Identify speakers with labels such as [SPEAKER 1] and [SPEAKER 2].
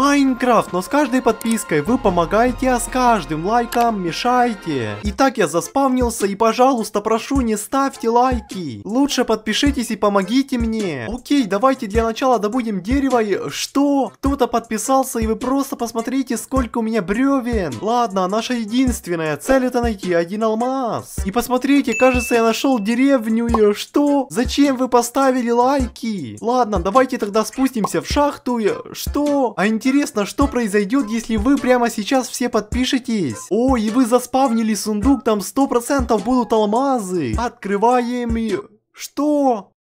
[SPEAKER 1] Майнкрафт, но с каждой подпиской вы помогаете, а с каждым лайком мешаете. Итак, я заспавнился и пожалуйста, прошу, не ставьте лайки. Лучше подпишитесь и помогите мне. Окей, давайте для начала добудем дерево и... Что? Кто-то подписался и вы просто посмотрите, сколько у меня бревен. Ладно, наша единственная цель это найти один алмаз. И посмотрите, кажется я нашел деревню и... Что? Зачем вы поставили лайки? Ладно, давайте тогда спустимся в шахту и... Что? А интересно интересно, что произойдет, если вы прямо сейчас все подпишетесь? О, и вы заспавнили сундук, там 100% будут алмазы. Открываем ее. Что?